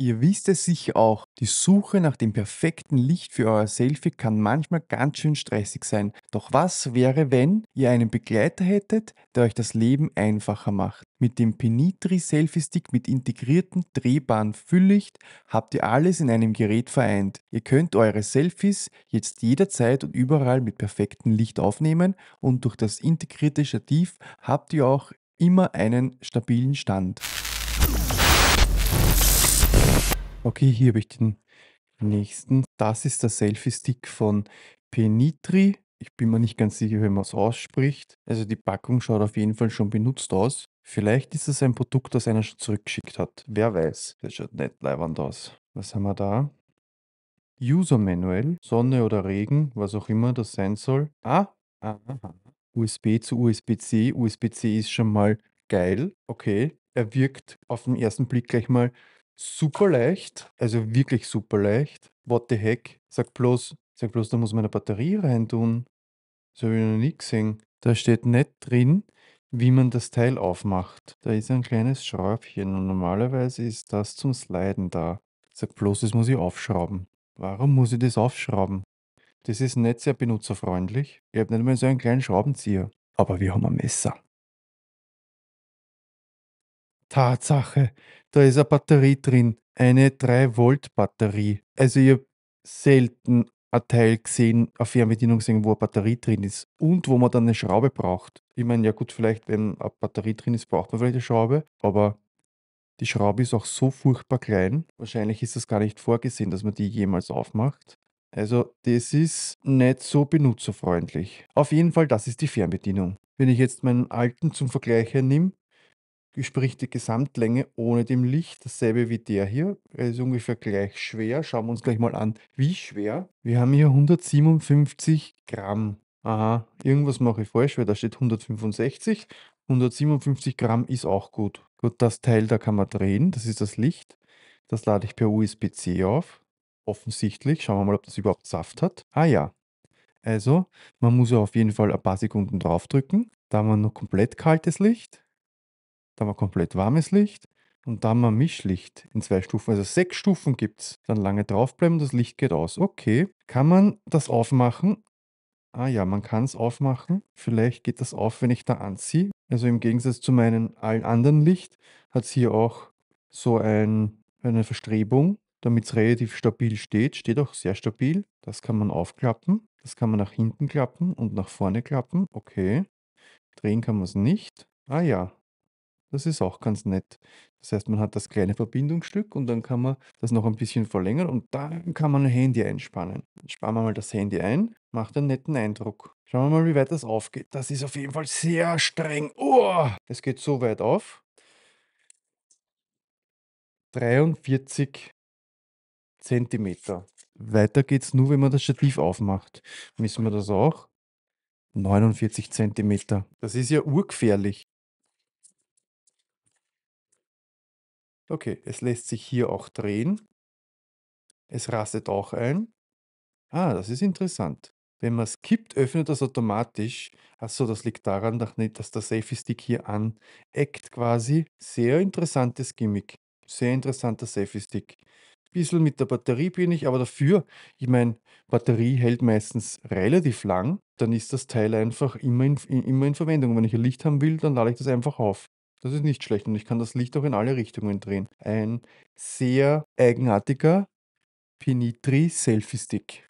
Ihr wisst es sicher auch, die Suche nach dem perfekten Licht für euer Selfie kann manchmal ganz schön stressig sein. Doch was wäre, wenn ihr einen Begleiter hättet, der euch das Leben einfacher macht? Mit dem Penitri Selfie Stick mit integrierten drehbaren Fülllicht habt ihr alles in einem Gerät vereint. Ihr könnt eure Selfies jetzt jederzeit und überall mit perfektem Licht aufnehmen und durch das integrierte Stativ habt ihr auch immer einen stabilen Stand. Okay, hier habe ich den nächsten. Das ist der Selfie-Stick von Penitri. Ich bin mir nicht ganz sicher, wie man es ausspricht. Also die Packung schaut auf jeden Fall schon benutzt aus. Vielleicht ist es ein Produkt, das einer schon zurückgeschickt hat. Wer weiß. Das schaut nicht leibend aus. Was haben wir da? User Manual. Sonne oder Regen, was auch immer das sein soll. Ah, aha. USB zu USB-C. USB-C ist schon mal geil. Okay. Er wirkt auf den ersten Blick gleich mal super leicht, also wirklich super leicht. What the heck? Sag bloß, sag bloß, da muss man eine Batterie reintun. Das habe ich noch nie gesehen. Da steht nicht drin, wie man das Teil aufmacht. Da ist ein kleines Schräubchen und normalerweise ist das zum Sliden da. Sag bloß, das muss ich aufschrauben. Warum muss ich das aufschrauben? Das ist nicht sehr benutzerfreundlich. Ich habe nicht mal so einen kleinen Schraubenzieher. Aber wir haben ein Messer. Tatsache, da ist eine Batterie drin, eine 3-Volt-Batterie. Also ich habe selten ein Teil gesehen, eine Fernbedienung gesehen, wo eine Batterie drin ist und wo man dann eine Schraube braucht. Ich meine, ja gut, vielleicht, wenn eine Batterie drin ist, braucht man vielleicht eine Schraube, aber die Schraube ist auch so furchtbar klein. Wahrscheinlich ist das gar nicht vorgesehen, dass man die jemals aufmacht. Also, das ist nicht so benutzerfreundlich. Auf jeden Fall, das ist die Fernbedienung. Wenn ich jetzt meinen alten zum Vergleich hernehme, entspricht die Gesamtlänge ohne dem Licht. Dasselbe wie der hier. Er ist ungefähr gleich schwer. Schauen wir uns gleich mal an, wie schwer. Wir haben hier 157 Gramm. Aha, irgendwas mache ich falsch, weil da steht 165. 157 Gramm ist auch gut. Gut, das Teil da kann man drehen. Das ist das Licht. Das lade ich per USB-C auf. Offensichtlich. Schauen wir mal, ob das überhaupt Saft hat. Ah ja. Also, man muss ja auf jeden Fall ein paar Sekunden draufdrücken. Da haben wir noch komplett kaltes Licht dann mal komplett warmes Licht und dann mal Mischlicht in zwei Stufen. Also sechs Stufen gibt es. Dann lange draufbleiben, das Licht geht aus. Okay, kann man das aufmachen? Ah ja, man kann es aufmachen. Vielleicht geht das auf, wenn ich da anziehe. Also im Gegensatz zu meinen allen anderen Licht hat es hier auch so ein, eine Verstrebung, damit es relativ stabil steht. Steht auch sehr stabil. Das kann man aufklappen. Das kann man nach hinten klappen und nach vorne klappen. Okay. Drehen kann man es nicht. Ah ja, das ist auch ganz nett. Das heißt, man hat das kleine Verbindungsstück und dann kann man das noch ein bisschen verlängern und dann kann man ein Handy einspannen. Spannen wir mal das Handy ein, macht einen netten Eindruck. Schauen wir mal, wie weit das aufgeht. Das ist auf jeden Fall sehr streng. Oh, es geht so weit auf. 43 Zentimeter. Weiter geht es nur, wenn man das Stativ aufmacht. Missen wir das auch? 49 Zentimeter. Das ist ja urgefährlich. Okay, es lässt sich hier auch drehen. Es rastet auch ein. Ah, das ist interessant. Wenn man es kippt, öffnet das automatisch. Achso, das liegt daran, dass der Safety Stick hier aneckt quasi. Sehr interessantes Gimmick. Sehr interessanter Safety Stick. Bisschen mit der Batterie bin ich, aber dafür, ich meine, Batterie hält meistens relativ lang. Dann ist das Teil einfach immer in, immer in Verwendung. Wenn ich ein Licht haben will, dann lade ich das einfach auf. Das ist nicht schlecht und ich kann das Licht auch in alle Richtungen drehen. Ein sehr eigenartiger Pinitri Selfie Stick.